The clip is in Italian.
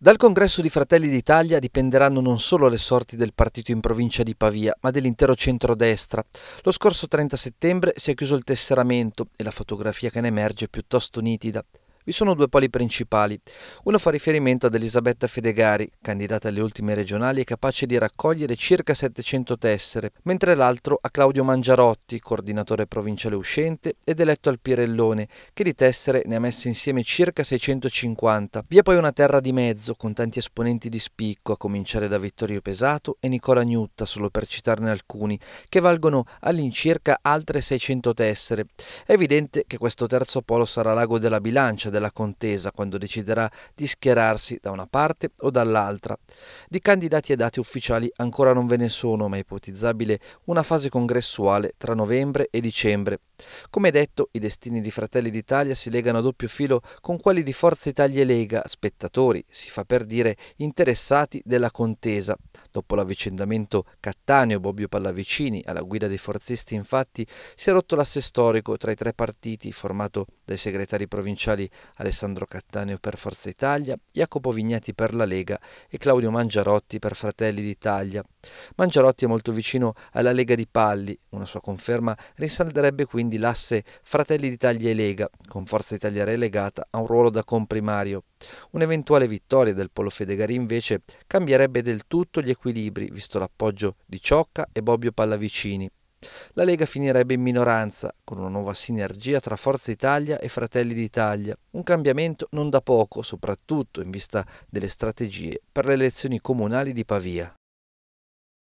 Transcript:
Dal congresso di Fratelli d'Italia dipenderanno non solo le sorti del partito in provincia di Pavia, ma dell'intero centrodestra. Lo scorso 30 settembre si è chiuso il tesseramento e la fotografia che ne emerge è piuttosto nitida vi sono due poli principali. Uno fa riferimento ad Elisabetta Fedegari, candidata alle ultime regionali e capace di raccogliere circa 700 tessere, mentre l'altro a Claudio Mangiarotti, coordinatore provinciale uscente ed eletto al Pirellone, che di tessere ne ha messe insieme circa 650. Vi è poi una terra di mezzo con tanti esponenti di spicco, a cominciare da Vittorio Pesato e Nicola Gnutta, solo per citarne alcuni, che valgono all'incirca altre 600 tessere. È evidente che questo terzo polo sarà l'ago della bilancia, della contesa quando deciderà di schierarsi da una parte o dall'altra. Di candidati e date ufficiali ancora non ve ne sono, ma è ipotizzabile una fase congressuale tra novembre e dicembre. Come detto, i destini di Fratelli d'Italia si legano a doppio filo con quelli di Forza Italia e Lega, spettatori, si fa per dire, interessati della contesa. Dopo l'avvicendamento Cattaneo-Bobbio Pallavicini alla guida dei forzisti, infatti, si è rotto l'asse storico tra i tre partiti, formato dai segretari provinciali Alessandro Cattaneo per Forza Italia, Jacopo Vignati per la Lega e Claudio Mangiarotti per Fratelli d'Italia. Mangiarotti è molto vicino alla Lega di Palli, una sua conferma risalderebbe quindi l'asse Fratelli d'Italia e Lega, con Forza Italia relegata a un ruolo da comprimario. Un'eventuale vittoria del Polo Fedegari invece cambierebbe del tutto gli equilibri, visto l'appoggio di Ciocca e Bobbio Pallavicini. La Lega finirebbe in minoranza, con una nuova sinergia tra Forza Italia e Fratelli d'Italia, un cambiamento non da poco, soprattutto in vista delle strategie per le elezioni comunali di Pavia.